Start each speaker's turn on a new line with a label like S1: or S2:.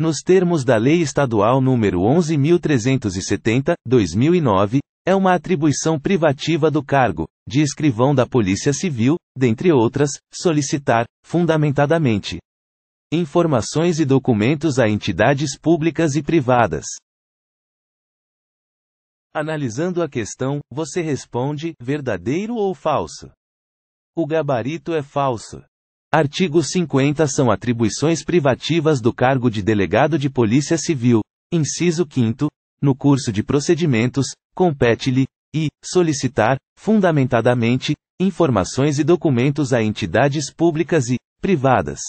S1: nos termos da Lei Estadual nº 11.370, 2009, é uma atribuição privativa do cargo, de escrivão da Polícia Civil, dentre outras, solicitar, fundamentadamente, informações e documentos a entidades públicas e privadas. Analisando a questão, você responde: verdadeiro ou falso? O gabarito é falso. Artigo 50 são atribuições privativas do cargo de delegado de Polícia Civil. Inciso 5 no curso de procedimentos, compete-lhe, e, solicitar, fundamentadamente, informações e documentos a entidades públicas e privadas.